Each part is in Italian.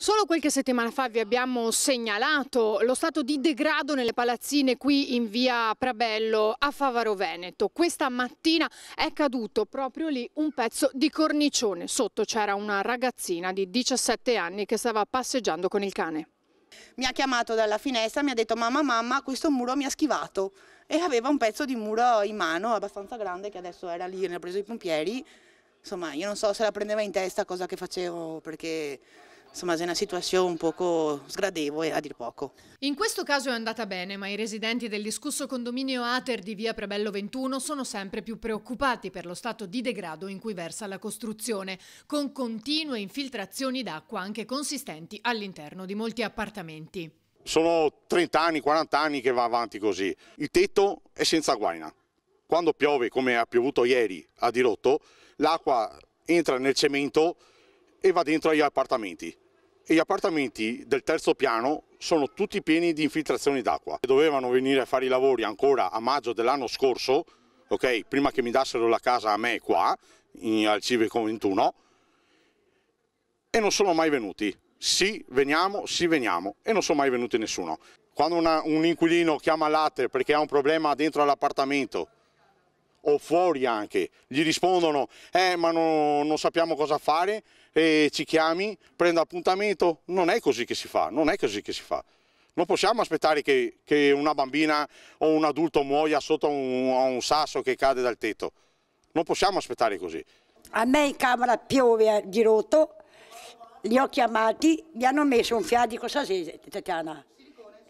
Solo qualche settimana fa vi abbiamo segnalato lo stato di degrado nelle palazzine qui in via Prabello a Favaro Veneto. Questa mattina è caduto proprio lì un pezzo di cornicione. Sotto c'era una ragazzina di 17 anni che stava passeggiando con il cane. Mi ha chiamato dalla finestra, mi ha detto mamma mamma questo muro mi ha schivato e aveva un pezzo di muro in mano abbastanza grande che adesso era lì, ne ha preso i pompieri. Insomma io non so se la prendeva in testa cosa che facevo perché insomma è una situazione un poco sgradevole a dir poco. In questo caso è andata bene, ma i residenti del discusso condominio Ater di via Prebello 21 sono sempre più preoccupati per lo stato di degrado in cui versa la costruzione, con continue infiltrazioni d'acqua anche consistenti all'interno di molti appartamenti. Sono 30 anni, 40 anni che va avanti così. Il tetto è senza guaina. Quando piove, come ha piovuto ieri a Dirotto, l'acqua entra nel cemento e va dentro agli appartamenti. E gli appartamenti del terzo piano sono tutti pieni di infiltrazioni d'acqua. Dovevano venire a fare i lavori ancora a maggio dell'anno scorso, okay, prima che mi dassero la casa a me qua, in, al Civico 21, e non sono mai venuti. Sì, veniamo, sì, veniamo, e non sono mai venuti nessuno. Quando una, un inquilino chiama latte perché ha un problema dentro all'appartamento, o fuori anche, gli rispondono eh ma no, non sappiamo cosa fare, e ci chiami, prendo appuntamento, non è così che si fa, non è così che si fa. Non possiamo aspettare che, che una bambina o un adulto muoia sotto un, un sasso che cade dal tetto. Non possiamo aspettare così. A me in camera piove a eh, girotto, li ho chiamati, mi hanno messo un fiadico, cosa sei Tatiana?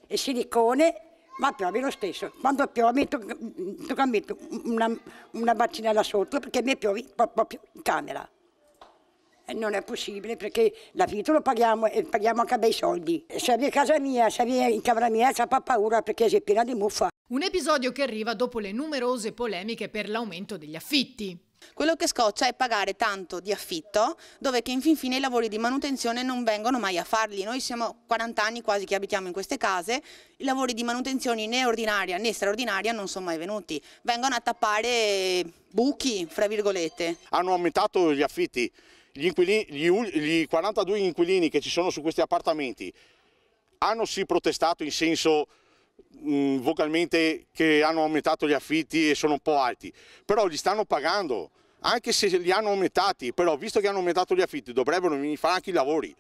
E silicone ma piove lo stesso. Quando piove tu, tu cambiati una, una bacinella sotto perché mi piove proprio in camera. E non è possibile perché l'affitto lo paghiamo e paghiamo anche bei soldi. Se viene a casa mia, se viene in camera mia, c'è paura perché si è piena di muffa. Un episodio che arriva dopo le numerose polemiche per l'aumento degli affitti. Quello che scoccia è pagare tanto di affitto, dove che in fin fine i lavori di manutenzione non vengono mai a farli. Noi siamo 40 anni quasi che abitiamo in queste case, i lavori di manutenzione né ordinaria né straordinaria non sono mai venuti. Vengono a tappare buchi, fra virgolette. Hanno aumentato gli affitti, gli, gli, gli 42 inquilini che ci sono su questi appartamenti hanno sì protestato in senso mh, mm, vocalmente che hanno aumentato gli affitti e sono un po' alti, però li stanno pagando, anche se li hanno aumentati, però visto che hanno aumentato gli affitti dovrebbero fare anche i lavori.